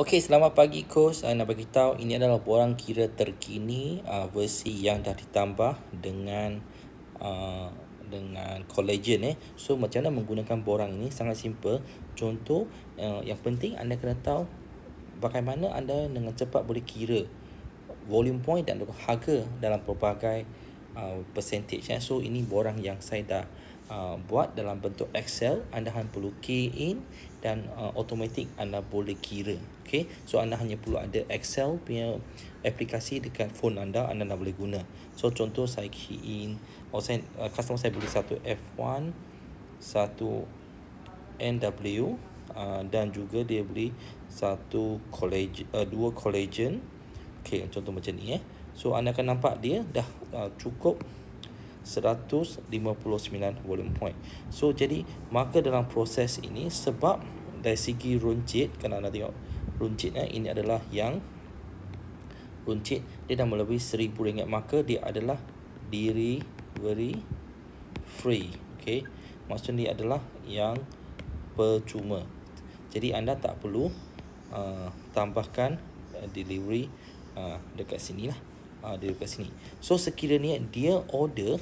Okey, selamat pagi kos. Saya Nak bagi tahu ini adalah borang kira terkini uh, versi yang dah ditambah dengan uh, dengan collagen eh. So macam mana menggunakan borang ini sangat simple. Contoh uh, yang penting anda kena tahu bagaimana anda dengan cepat boleh kira volume point dan harga dalam pelbagai uh, percentage eh. So ini borang yang saya dah Uh, buat dalam bentuk Excel anda hanya perlu key in dan uh, automatik anda boleh kira okey so anda hanya perlu ada Excel punya aplikasi dekat phone anda anda dah boleh guna so contoh saya key in oh, saya, uh, customer saya beli satu F1 satu NW uh, dan juga dia beli satu collage uh, dua collagen okey contoh macam ni eh so anda akan nampak dia dah uh, cukup 159 volume point. So jadi maka dalam proses ini sebab dari segi runcit kena anda tengok runcitnya ini adalah yang runcit dia dah melebihi RM1000 maka dia adalah diri very free. okay? Maksudnya dia adalah yang percuma. Jadi anda tak perlu uh, tambahkan uh, delivery uh, dekat sini lah. Ah dia dekat sini so sekiranya dia order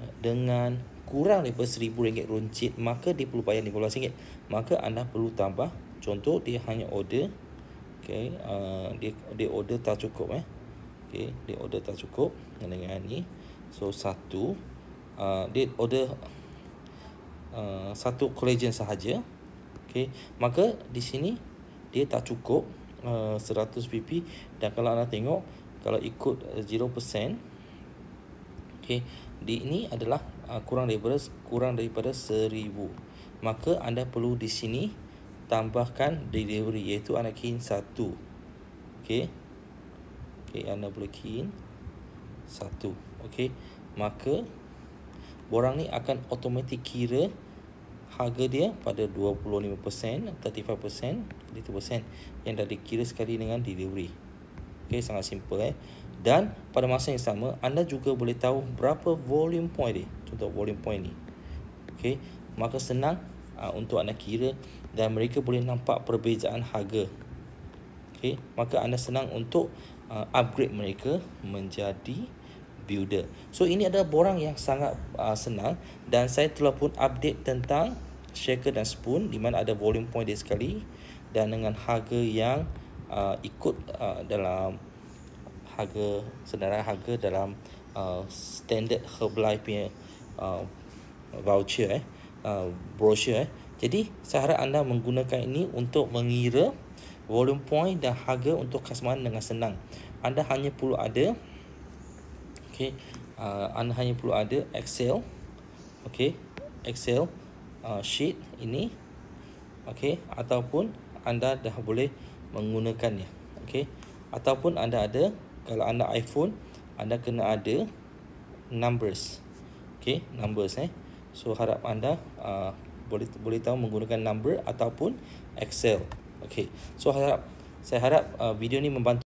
eh, dengan kurang daripada RM1,000 runcit maka dia perlu bayar RM15 maka anda perlu tambah contoh dia hanya order okay, uh, dia, dia order tak cukup eh. okay, dia order tak cukup dengan ni so satu uh, dia order uh, satu collagen sahaja okay, maka di sini dia tak cukup uh, 100 pp dan kalau anda tengok kalau ikut 0% eh, okay, di ini adalah uh, kurang daripada kurang daripada 1000 maka anda perlu di sini tambahkan delivery iaitu anda key in 1 okay okey anda boleh key in 1 okey maka borang ni akan automatik kira harga dia pada 25% 35% 50% yang dah dikira sekali dengan delivery Okey, sangat simple eh. Dan pada masa yang sama, anda juga boleh tahu berapa volume point dia. Contoh volume point ni. Okey, maka senang uh, untuk anda kira dan mereka boleh nampak perbezaan harga. Okey, maka anda senang untuk uh, upgrade mereka menjadi builder. So ini ada borang yang sangat uh, senang dan saya telah pun update tentang shaker dan spoon di mana ada volume point dia sekali dan dengan harga yang uh, ikut uh, dalam harga senarai harga dalam uh, standard Herbalife punya uh, voucher eh uh, brochure eh jadi saya harap anda menggunakan ini untuk mengira volume point dan harga untuk kasman dengan senang anda hanya perlu ada okey uh, anda hanya perlu ada excel okey excel uh, sheet ini okey ataupun anda dah boleh menggunakannya okey ataupun anda ada kalau anda iPhone anda kena ada numbers okey numbers eh so harap anda uh, boleh boleh tahu menggunakan number ataupun excel okey so harap saya harap uh, video ni membantu